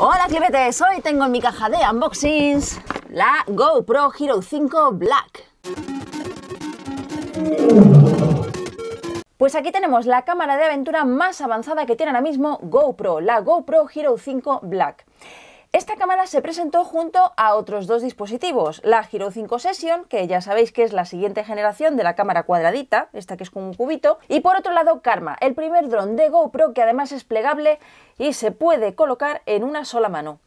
Hola clipetes, hoy tengo en mi caja de unboxings la GoPro Hero 5 Black. Pues aquí tenemos la cámara de aventura más avanzada que tiene ahora mismo GoPro, la GoPro Hero 5 Black. Esta cámara se presentó junto a otros dos dispositivos, la Giro 5 Session, que ya sabéis que es la siguiente generación de la cámara cuadradita, esta que es con un cubito, y por otro lado Karma, el primer dron de GoPro que además es plegable y se puede colocar en una sola mano.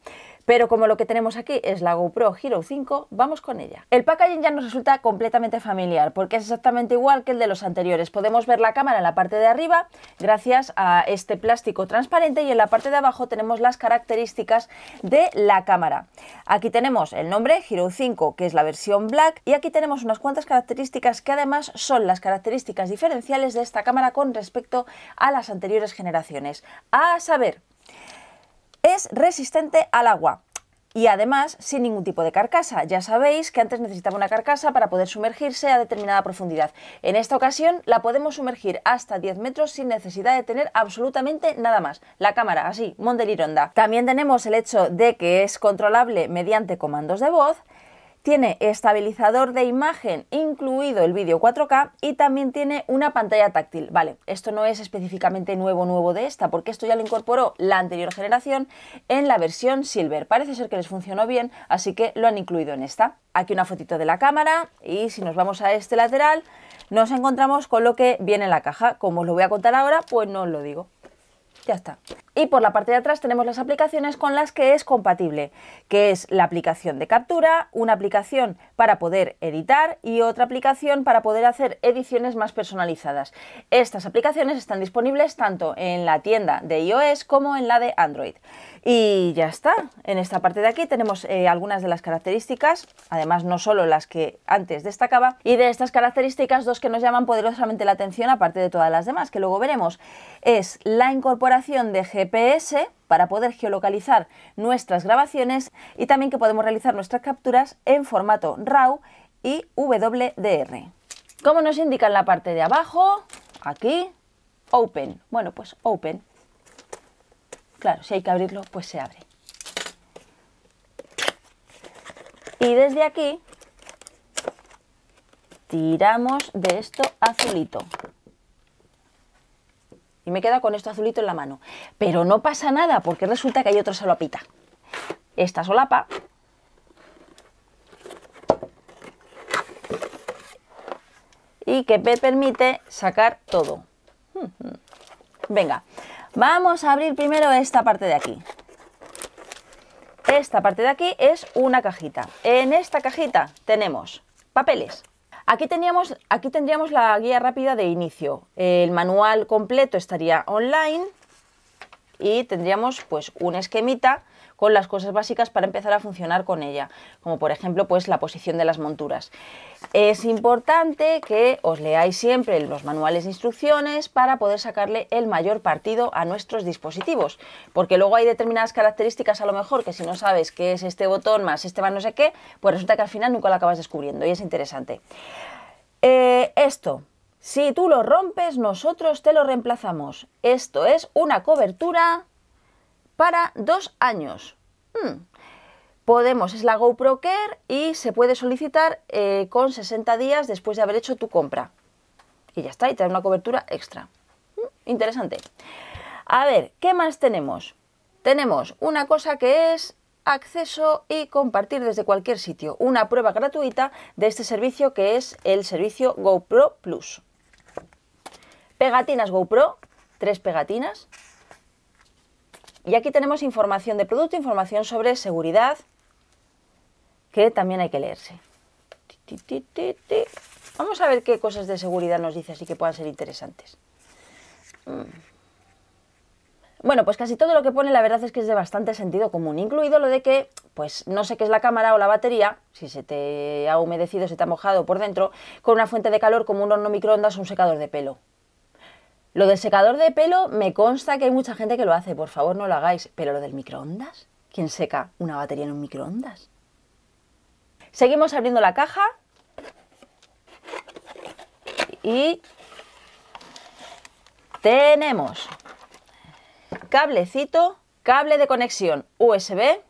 Pero como lo que tenemos aquí es la GoPro Hero 5, vamos con ella. El packaging ya nos resulta completamente familiar porque es exactamente igual que el de los anteriores. Podemos ver la cámara en la parte de arriba gracias a este plástico transparente y en la parte de abajo tenemos las características de la cámara. Aquí tenemos el nombre Hero 5 que es la versión Black y aquí tenemos unas cuantas características que además son las características diferenciales de esta cámara con respecto a las anteriores generaciones. A saber, es resistente al agua y además sin ningún tipo de carcasa. Ya sabéis que antes necesitaba una carcasa para poder sumergirse a determinada profundidad. En esta ocasión la podemos sumergir hasta 10 metros sin necesidad de tener absolutamente nada más. La cámara, así, mondelironda. También tenemos el hecho de que es controlable mediante comandos de voz tiene estabilizador de imagen incluido el vídeo 4K y también tiene una pantalla táctil. Vale, esto no es específicamente nuevo nuevo de esta, porque esto ya lo incorporó la anterior generación en la versión Silver. Parece ser que les funcionó bien, así que lo han incluido en esta. Aquí una fotito de la cámara y si nos vamos a este lateral nos encontramos con lo que viene en la caja. Como os lo voy a contar ahora, pues no os lo digo. Ya está. Y por la parte de atrás tenemos las aplicaciones con las que es compatible, que es la aplicación de captura, una aplicación para poder editar y otra aplicación para poder hacer ediciones más personalizadas. Estas aplicaciones están disponibles tanto en la tienda de iOS como en la de Android. Y ya está, en esta parte de aquí tenemos eh, algunas de las características, además no solo las que antes destacaba, y de estas características dos que nos llaman poderosamente la atención aparte de todas las demás que luego veremos, es la incorporación de para poder geolocalizar nuestras grabaciones y también que podemos realizar nuestras capturas en formato RAW y WDR. Como nos indica en la parte de abajo, aquí, Open. Bueno, pues Open. Claro, si hay que abrirlo, pues se abre. Y desde aquí tiramos de esto azulito y me queda con esto azulito en la mano. Pero no pasa nada porque resulta que hay otra solapita. Esta solapa y que me permite sacar todo. Venga, vamos a abrir primero esta parte de aquí. Esta parte de aquí es una cajita. En esta cajita tenemos papeles, Aquí, aquí tendríamos la guía rápida de inicio. El manual completo estaría online y tendríamos pues un esquemita con las cosas básicas para empezar a funcionar con ella, como por ejemplo pues la posición de las monturas. Es importante que os leáis siempre los manuales de instrucciones para poder sacarle el mayor partido a nuestros dispositivos, porque luego hay determinadas características a lo mejor que si no sabes qué es este botón más este más no sé qué, pues resulta que al final nunca lo acabas descubriendo y es interesante. Eh, esto, si tú lo rompes, nosotros te lo reemplazamos. Esto es una cobertura para dos años. Hmm. Podemos, es la GoPro Care y se puede solicitar eh, con 60 días después de haber hecho tu compra. Y ya está, y te da una cobertura extra. Hmm, interesante. A ver, ¿qué más tenemos? Tenemos una cosa que es acceso y compartir desde cualquier sitio. Una prueba gratuita de este servicio que es el servicio GoPro Plus. Pegatinas GoPro, tres pegatinas, y aquí tenemos información de producto, información sobre seguridad, que también hay que leerse. Vamos a ver qué cosas de seguridad nos dice así que puedan ser interesantes. Mm. Bueno, pues casi todo lo que pone la verdad es que es de bastante sentido común, incluido lo de que, pues no sé qué es la cámara o la batería, si se te ha humedecido, se te ha mojado por dentro, con una fuente de calor como un horno microondas o un secador de pelo. Lo del secador de pelo me consta que hay mucha gente que lo hace, por favor no lo hagáis, pero lo del microondas, ¿quién seca una batería en un microondas? Seguimos abriendo la caja y tenemos cablecito, cable de conexión USB,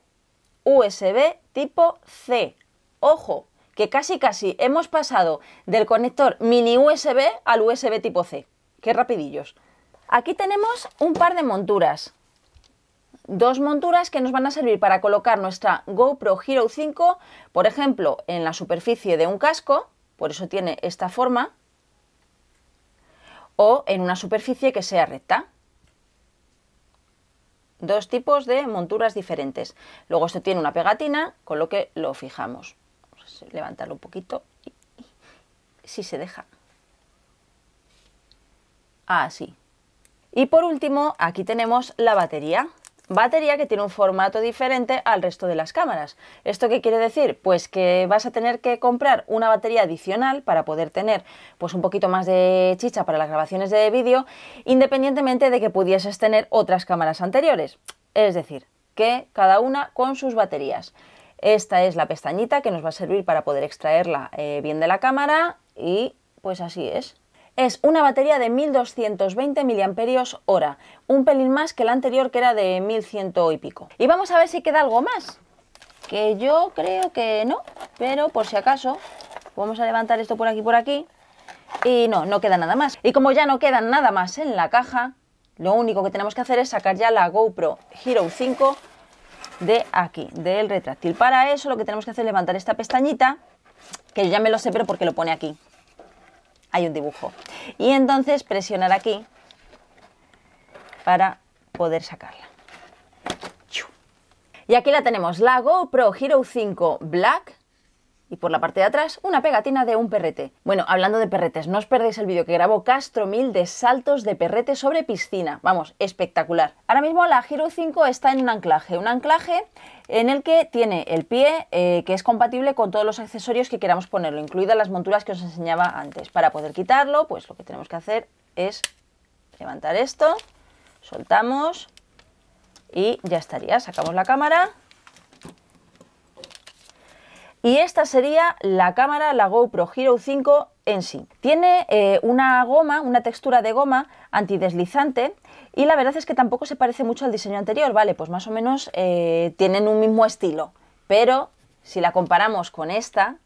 USB tipo C. Ojo, que casi casi hemos pasado del conector mini USB al USB tipo C qué rapidillos. Aquí tenemos un par de monturas. Dos monturas que nos van a servir para colocar nuestra GoPro Hero 5, por ejemplo, en la superficie de un casco, por eso tiene esta forma, o en una superficie que sea recta. Dos tipos de monturas diferentes. Luego esto tiene una pegatina, con lo que lo fijamos. Vamos levantarlo un poquito, si se deja así. Ah, y por último, aquí tenemos la batería. Batería que tiene un formato diferente al resto de las cámaras. ¿Esto qué quiere decir? Pues que vas a tener que comprar una batería adicional para poder tener pues un poquito más de chicha para las grabaciones de vídeo, independientemente de que pudieses tener otras cámaras anteriores. Es decir, que cada una con sus baterías. Esta es la pestañita que nos va a servir para poder extraerla eh, bien de la cámara y pues así es. Es una batería de 1220 mAh, un pelín más que la anterior que era de 1100 y pico. Y vamos a ver si queda algo más, que yo creo que no, pero por si acaso, vamos a levantar esto por aquí por aquí. Y no, no queda nada más. Y como ya no queda nada más en la caja, lo único que tenemos que hacer es sacar ya la GoPro Hero 5 de aquí, del retráctil. Para eso lo que tenemos que hacer es levantar esta pestañita, que ya me lo sé, pero porque lo pone aquí hay un dibujo. Y entonces presionar aquí para poder sacarla. Y aquí la tenemos, la GoPro Hero 5 Black y por la parte de atrás una pegatina de un perrete. Bueno, hablando de perretes, no os perdéis el vídeo que grabó Castro Mil de saltos de perrete sobre piscina. Vamos, espectacular. Ahora mismo la Hero 5 está en un anclaje, un anclaje en el que tiene el pie eh, que es compatible con todos los accesorios que queramos ponerlo, incluidas las monturas que os enseñaba antes. Para poder quitarlo, pues lo que tenemos que hacer es levantar esto, soltamos y ya estaría. Sacamos la cámara y esta sería la cámara, la GoPro Hero 5 en sí. Tiene eh, una goma, una textura de goma antideslizante y la verdad es que tampoco se parece mucho al diseño anterior, vale, pues más o menos eh, tienen un mismo estilo, pero si la comparamos con esta,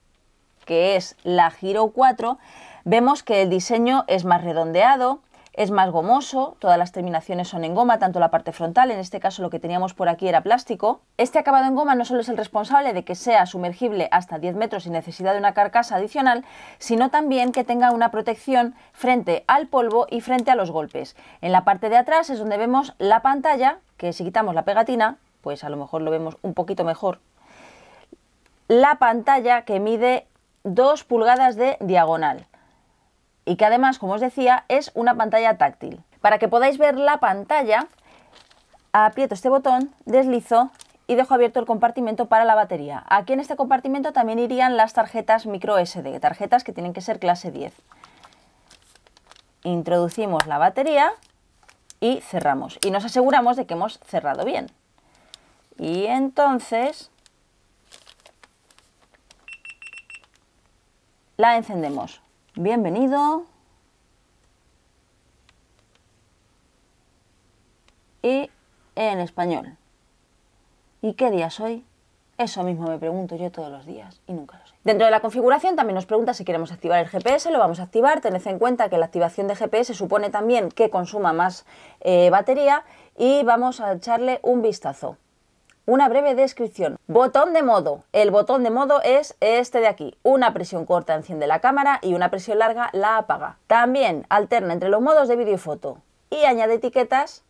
que es la Hero 4, vemos que el diseño es más redondeado, es más gomoso, todas las terminaciones son en goma, tanto la parte frontal, en este caso lo que teníamos por aquí era plástico. Este acabado en goma no solo es el responsable de que sea sumergible hasta 10 metros sin necesidad de una carcasa adicional, sino también que tenga una protección frente al polvo y frente a los golpes. En la parte de atrás es donde vemos la pantalla, que si quitamos la pegatina, pues a lo mejor lo vemos un poquito mejor. La pantalla que mide 2 pulgadas de diagonal y que además, como os decía, es una pantalla táctil. Para que podáis ver la pantalla, aprieto este botón, deslizo y dejo abierto el compartimento para la batería. Aquí en este compartimento también irían las tarjetas micro SD, tarjetas que tienen que ser clase 10. Introducimos la batería y cerramos. Y nos aseguramos de que hemos cerrado bien. Y entonces la encendemos bienvenido. Y en español. ¿Y qué día soy? Eso mismo me pregunto yo todos los días y nunca lo sé. Dentro de la configuración también nos pregunta si queremos activar el GPS, lo vamos a activar. Tened en cuenta que la activación de GPS supone también que consuma más eh, batería y vamos a echarle un vistazo. Una breve descripción. Botón de modo. El botón de modo es este de aquí. Una presión corta enciende la cámara y una presión larga la apaga. También alterna entre los modos de vídeo y foto. Y añade etiquetas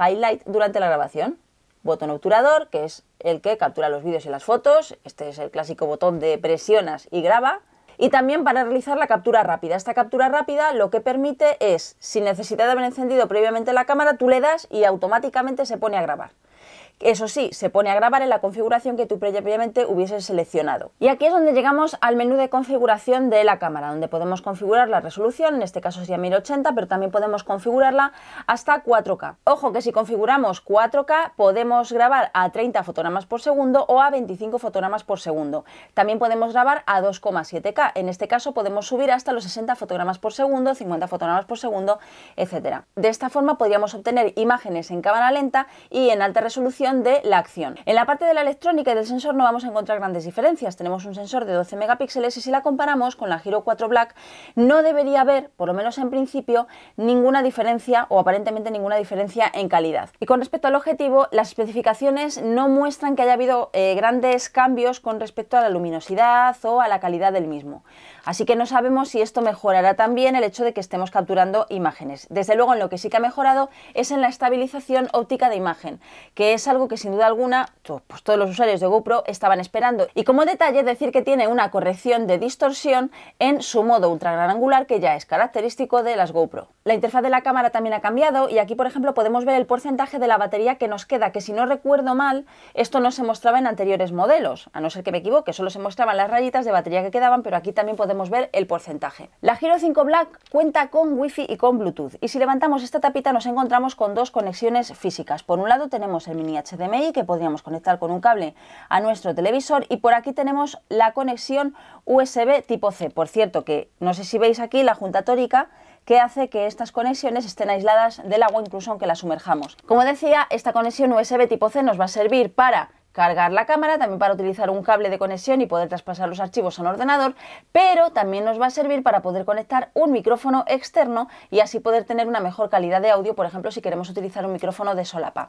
highlight durante la grabación. Botón obturador, que es el que captura los vídeos y las fotos. Este es el clásico botón de presionas y graba. Y también para realizar la captura rápida. Esta captura rápida lo que permite es, sin necesidad de haber encendido previamente la cámara, tú le das y automáticamente se pone a grabar. Eso sí, se pone a grabar en la configuración que tú previamente hubieses seleccionado. Y aquí es donde llegamos al menú de configuración de la cámara, donde podemos configurar la resolución, en este caso sería 1080, pero también podemos configurarla hasta 4K. Ojo que si configuramos 4K podemos grabar a 30 fotogramas por segundo o a 25 fotogramas por segundo. También podemos grabar a 2,7K, en este caso podemos subir hasta los 60 fotogramas por segundo, 50 fotogramas por segundo, etc De esta forma podríamos obtener imágenes en cámara lenta y en alta resolución de la acción. En la parte de la electrónica y del sensor no vamos a encontrar grandes diferencias. Tenemos un sensor de 12 megapíxeles y si la comparamos con la Giro 4 Black no debería haber, por lo menos en principio, ninguna diferencia o aparentemente ninguna diferencia en calidad. Y con respecto al objetivo, las especificaciones no muestran que haya habido eh, grandes cambios con respecto a la luminosidad o a la calidad del mismo. Así que no sabemos si esto mejorará también el hecho de que estemos capturando imágenes. Desde luego, en lo que sí que ha mejorado es en la estabilización óptica de imagen, que es algo algo que sin duda alguna pues todos los usuarios de GoPro estaban esperando. Y como detalle decir que tiene una corrección de distorsión en su modo ultra gran angular que ya es característico de las GoPro. La interfaz de la cámara también ha cambiado y aquí por ejemplo podemos ver el porcentaje de la batería que nos queda, que si no recuerdo mal esto no se mostraba en anteriores modelos, a no ser que me equivoque, solo se mostraban las rayitas de batería que quedaban, pero aquí también podemos ver el porcentaje. La Hero 5 Black cuenta con Wi-Fi y con Bluetooth y si levantamos esta tapita nos encontramos con dos conexiones físicas. Por un lado tenemos el mini HDMI que podríamos conectar con un cable a nuestro televisor y por aquí tenemos la conexión USB tipo C. Por cierto que no sé si veis aquí la junta tórica que hace que estas conexiones estén aisladas del agua incluso aunque la sumerjamos. Como decía, esta conexión USB tipo C nos va a servir para cargar la cámara, también para utilizar un cable de conexión y poder traspasar los archivos a un ordenador, pero también nos va a servir para poder conectar un micrófono externo y así poder tener una mejor calidad de audio, por ejemplo, si queremos utilizar un micrófono de solapa.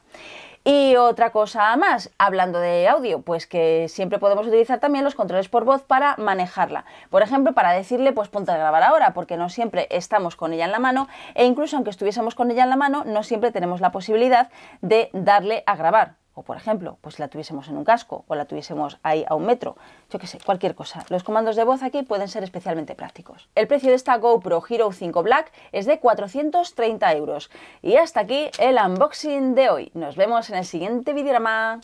Y otra cosa más, hablando de audio, pues que siempre podemos utilizar también los controles por voz para manejarla. Por ejemplo, para decirle, pues ponte a grabar ahora, porque no siempre estamos con ella en la mano e incluso aunque estuviésemos con ella en la mano, no siempre tenemos la posibilidad de darle a grabar o por ejemplo, pues la tuviésemos en un casco o la tuviésemos ahí a un metro, yo qué sé, cualquier cosa. Los comandos de voz aquí pueden ser especialmente prácticos. El precio de esta GoPro Hero 5 Black es de 430 euros. Y hasta aquí el unboxing de hoy. Nos vemos en el siguiente videorama.